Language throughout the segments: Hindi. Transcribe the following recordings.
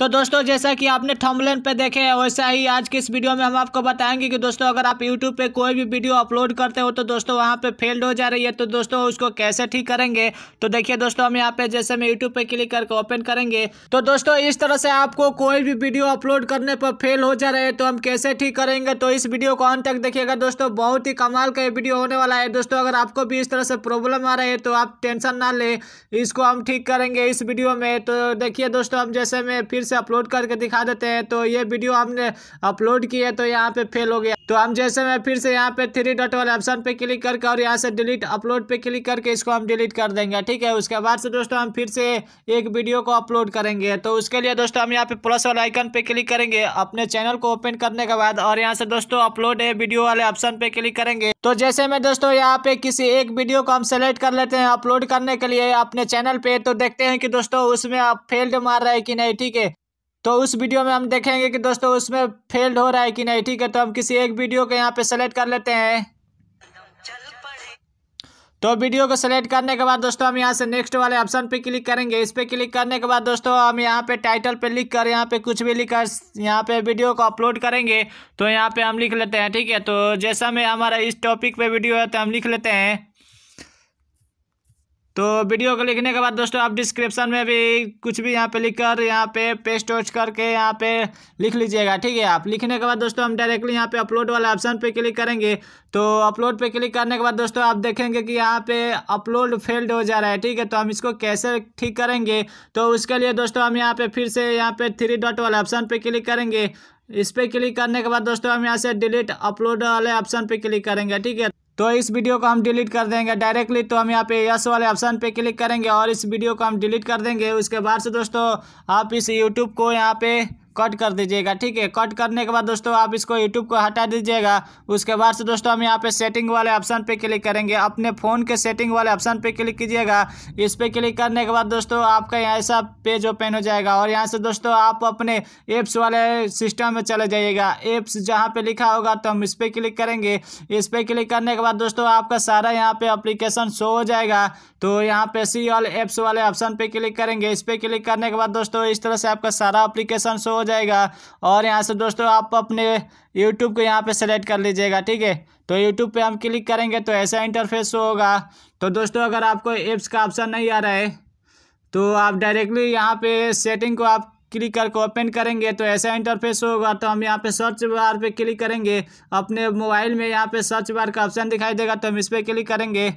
तो दोस्तों जैसा कि आपने थंबलेन पे देखे है वैसा ही आज की इस वीडियो में हम आपको बताएंगे कि दोस्तों अगर आप यूट्यूब पे कोई भी वीडियो अपलोड करते हो तो दोस्तों वहाँ पे फेल्ड हो जा रही है तो दोस्तों उसको कैसे ठीक करेंगे तो देखिए दोस्तों हम यहाँ पे जैसे मैं यूट्यूब पे क्लिक करके ओपन करेंगे तो दोस्तों इस तरह से आपको कोई भी वीडियो अपलोड करने पर फेल हो जा रहे हैं तो हम कैसे ठीक करेंगे तो इस वीडियो को अंत तक देखिएगा दोस्तों बहुत ही कमाल का वीडियो होने वाला है दोस्तों अगर आपको भी इस तरह से प्रॉब्लम आ रही है तो आप टेंशन ना लें इसको हम ठीक करेंगे इस वीडियो में तो देखिए दोस्तों हम जैसे मैं फिर से अपलोड करके दिखा देते हैं तो ये वीडियो हमने अपलोड की है तो यहाँ पे फेल हो गया तो हम जैसे मैं फिर से यहाँ पे थ्री डॉट वाले ऑप्शन पे क्लिक करके और यहाँ से डिलीट अपलोड पे क्लिक करके इसको हम डिलीट कर देंगे ठीक है उसके बाद से दोस्तों हम फिर से एक वीडियो को अपलोड करेंगे तो उसके लिए दोस्तों हम यहाँ पे प्लस वाले आइकन पे क्लिक करेंगे अपने चैनल को ओपन करने के बाद और यहाँ से दोस्तों अपलोड है वीडियो वाले ऑप्शन पे क्लिक करेंगे तो जैसे मैं दोस्तों यहाँ पे किसी एक वीडियो को हम सेलेक्ट कर लेते हैं अपलोड करने के लिए अपने चैनल पे तो देखते हैं कि दोस्तों उसमें आप फेल्ड मार रहे हैं कि नहीं ठीक है तो उस वीडियो में हम देखेंगे कि दोस्तों उसमें फेल्ड हो रहा है कि नहीं ठीक है तो हम किसी एक वीडियो को यहाँ पे सेलेक्ट कर लेते हैं तो वीडियो को सेलेक्ट करने के बाद दोस्तों हम यहाँ से नेक्स्ट वाले ऑप्शन पे क्लिक करेंगे इस पर क्लिक करने के बाद दोस्तों हम यहाँ पे टाइटल पे लिख कर यहाँ पे कुछ भी लिख कर यहाँ पे वीडियो को अपलोड करेंगे तो यहाँ पे हम लिख लेते हैं ठीक है तो जैसा में हमारा इस टॉपिक पे वीडियो है तो हम लिख लेते हैं तो वीडियो को लिखने के बाद दोस्तों आप डिस्क्रिप्शन में भी कुछ भी यहाँ पे लिख कर यहाँ पे पेस्ट वेस्ट करके यहाँ पे लिख लीजिएगा ठीक है आप लिखने के बाद दोस्तों हम डायरेक्टली यहाँ पे अपलोड वाले ऑप्शन पे क्लिक करेंगे तो अपलोड पे क्लिक करने के बाद दोस्तों आप देखेंगे कि यहाँ पे अपलोड फेल्ड हो जा रहा है ठीक है तो हम इसको कैसे ठीक करेंगे तो उसके लिए दोस्तों हम यहाँ पर फिर से यहाँ पे थ्री डॉट वाले ऑप्शन पर क्लिक करेंगे इस पर क्लिक करने के बाद दोस्तों हम यहाँ से डिलीट अपलोड वाले ऑप्शन पर क्लिक करेंगे ठीक है तो इस वीडियो को हम डिलीट कर देंगे डायरेक्टली तो हम यहाँ पे यस वाले ऑप्शन पे क्लिक करेंगे और इस वीडियो को हम डिलीट कर देंगे उसके बाद से दोस्तों आप इस यूट्यूब को यहाँ पे कट कर दीजिएगा ठीक है कट करने के बाद दोस्तों आप इसको यूट्यूब को हटा दीजिएगा उसके बाद से दोस्तों हम यहाँ पे सेटिंग वाले ऑप्शन पे क्लिक करेंगे अपने फ़ोन के सेटिंग वाले ऑप्शन पे क्लिक कीजिएगा इस पर क्लिक करने के बाद दोस्तों आपका यहाँ ऐसा पेज ओपन हो जाएगा और यहाँ से दोस्तों आप अपने ऐप्स वाले सिस्टम में चले जाइएगा एप्स जहाँ पर लिखा होगा तो हम इस पर क्लिक करेंगे इस पर क्लिक करने के बाद दोस्तों आपका सारा यहाँ पर अप्लीकेशन शो हो जाएगा तो यहाँ पे सी ऑल एप्स वाले ऑप्शन पर क्लिक करेंगे इस पर क्लिक करने के बाद दोस्तों इस तरह से आपका सारा अप्लीकेशन शो हो जाएगा और यहाँ से दोस्तों आप अपने यूट्यूब को यहाँ पे सेलेक्ट कर लीजिएगा ठीक है तो यूट्यूब पे हम क्लिक करेंगे तो ऐसा इंटरफेस होगा तो दोस्तों अगर आपको एप्स का ऑप्शन नहीं आ रहा है तो आप डायरेक्टली यहाँ पे सेटिंग को आप क्लिक करके ओपन करेंगे तो ऐसा इंटरफेस होगा तो हम यहाँ पे सर्च बार पे क्लिक करेंगे अपने मोबाइल में यहाँ पे सर्च बार का ऑप्शन दिखाई देगा तो हम इस पर क्लिक करेंगे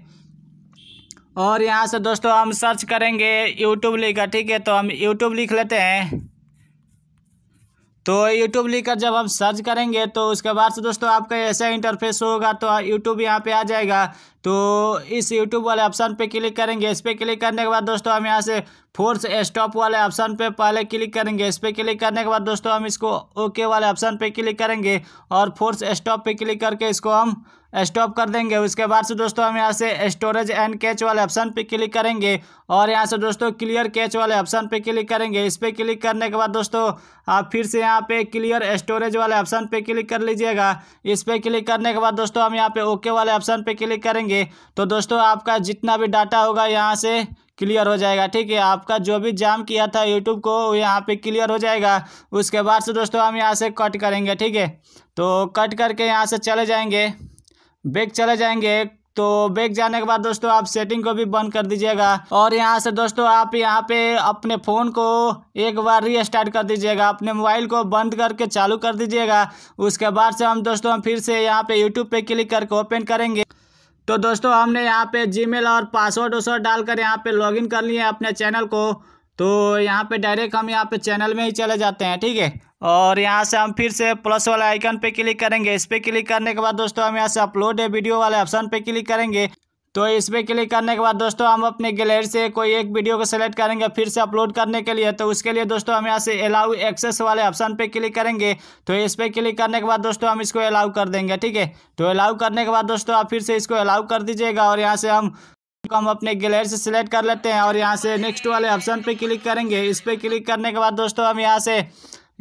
और यहाँ से दोस्तों हम सर्च करेंगे यूट्यूब लिखा ठीक है तो हम यूट्यूब लिख लेते हैं तो यूट्यूब लिखकर जब हम सर्च करेंगे तो उसके बाद से दोस्तों आपका ऐसा इंटरफेस होगा तो यूट्यूब यहाँ पे आ जाएगा तो इस यूट्यूब वाले ऑप्शन पे क्लिक करेंगे इस पर क्लिक करने के बाद दोस्तों हम यहाँ से फोर्स स्टॉप वाले ऑप्शन पे पहले क्लिक करेंगे इस पर क्लिक करने के बाद दोस्तों हम इसको ओके वाले ऑप्शन पे क्लिक करेंगे और फोर्स स्टॉप पे क्लिक करके इसको हम स्टॉप कर देंगे उसके बाद से दोस्तों हम यहाँ से स्टोरेज एंड कैच वाले ऑप्शन पर क्लिक करेंगे और यहाँ से दोस्तों क्लियर कैच वाले ऑप्शन पर क्लिक करेंगे इस पर क्लिक करने के बाद दोस्तों आप फिर से यहाँ पे क्लियर स्टोरेज वाले ऑप्शन पर क्लिक कर लीजिएगा इस पर क्लिक करने के बाद दोस्तों हम यहाँ पे ओके वाले ऑप्शन पर क्लिक करेंगे करेंगे तो दोस्तों आपका जितना भी डाटा होगा यहाँ से क्लियर हो जाएगा ठीक है आपका जो भी जाम किया था यूट्यूब को यहाँ पे क्लियर हो जाएगा उसके बाद से दोस्तों हम यहाँ से कट करेंगे ठीक है तो कट करके यहाँ से चले जाएंगे बैग चले जाएंगे तो बैग जाने के बाद दोस्तों आप सेटिंग को भी बंद कर दीजिएगा और यहाँ से दोस्तों आप यहाँ पे अपने फ़ोन को एक बार रीस्टार्ट कर दीजिएगा अपने मोबाइल को बंद करके चालू कर दीजिएगा उसके बाद से हम दोस्तों हम फिर से यहाँ पे यूट्यूब पे क्लिक करके ओपन करेंगे तो दोस्तों हमने यहाँ पे जीमेल और पासवर्ड वसवर्ड डालकर यहाँ पे लॉगिन कर लिए अपने चैनल को तो यहाँ पे डायरेक्ट हम यहाँ पे चैनल में ही चले जाते हैं ठीक है और यहाँ से हम फिर से प्लस वाले आइकन पे क्लिक करेंगे इस पर क्लिक करने के बाद दोस्तों हम यहाँ से अपलोड है वीडियो वाले ऑप्शन पे क्लिक करेंगे तो इस पर क्लिक करने के बाद दोस्तों हम अपने गैलरी से कोई एक वीडियो को सेलेक्ट करेंगे फिर से अपलोड करने के लिए तो उसके लिए दोस्तों हम यहाँ से अलाउ एक्सेस वाले ऑप्शन पे क्लिक करेंगे तो इस पर क्लिक करने के बाद दोस्तों हम इसको अलाउ कर देंगे ठीक है तो अलाउ करने के बाद दोस्तों आप फिर से इसको अलाउ कर दीजिएगा और यहाँ से हम हम अपने गैलरी से सिलेक्ट कर लेते हैं और यहाँ से नेक्स्ट वाले ऑप्शन पे क्लिक करेंगे इस पर क्लिक करने के बाद दोस्तों हम यहाँ से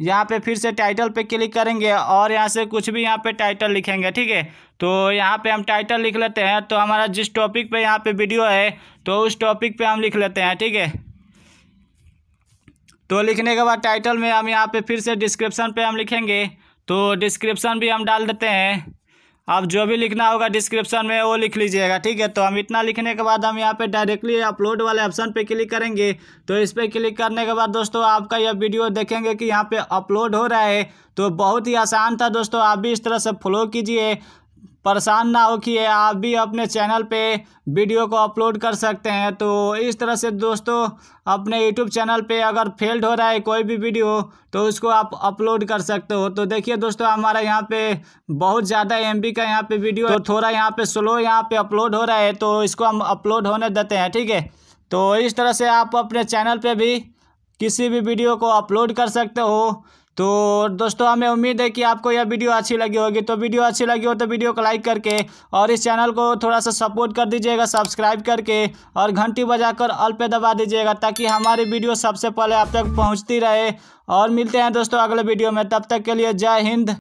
यहाँ पे फिर से टाइटल पे क्लिक करेंगे और यहाँ से कुछ भी यहाँ पे टाइटल लिखेंगे ठीक है तो यहाँ पे हम टाइटल लिख लेते हैं तो हमारा जिस टॉपिक पे यहाँ पे वीडियो है तो उस टॉपिक पे हम लिख लेते हैं ठीक है तो लिखने के बाद टाइटल में हम यहाँ पे फिर से डिस्क्रिप्सन पे हम लिखेंगे तो डिस्क्रिप्सन भी हम डाल देते हैं आप जो भी लिखना होगा डिस्क्रिप्शन में वो लिख लीजिएगा ठीक है तो हम इतना लिखने के बाद हम यहाँ पे डायरेक्टली अपलोड वाले ऑप्शन पे क्लिक करेंगे तो इस पर क्लिक करने के बाद दोस्तों आपका यह वीडियो देखेंगे कि यहाँ पे अपलोड हो रहा है तो बहुत ही आसान था दोस्तों आप भी इस तरह से फॉलो कीजिए परेशान ना हो कि आप भी अपने चैनल पे वीडियो को अपलोड कर सकते हैं तो इस तरह से दोस्तों अपने यूट्यूब चैनल पे अगर फेल्ड हो रहा है कोई भी वीडियो तो उसको आप अपलोड कर सकते हो तो देखिए दोस्तों हमारा यहाँ पे बहुत ज़्यादा एम का यहाँ पे वीडियो तो थोड़ा यहाँ पे स्लो यहाँ पे अपलोड हो रहा है तो इसको हम अपलोड होने देते हैं ठीक है तो इस तरह से आप अपने चैनल पर भी किसी भी वीडियो को अपलोड कर सकते हो तो दोस्तों हमें उम्मीद है कि आपको यह वीडियो अच्छी लगी होगी तो वीडियो अच्छी लगी हो तो वीडियो को लाइक करके और इस चैनल को थोड़ा सा सपोर्ट कर दीजिएगा सब्सक्राइब करके और घंटी बजाकर अल पे दबा दीजिएगा ताकि हमारी वीडियो सबसे पहले आप तक पहुंचती रहे और मिलते हैं दोस्तों अगले वीडियो में तब तक के लिए जय हिंद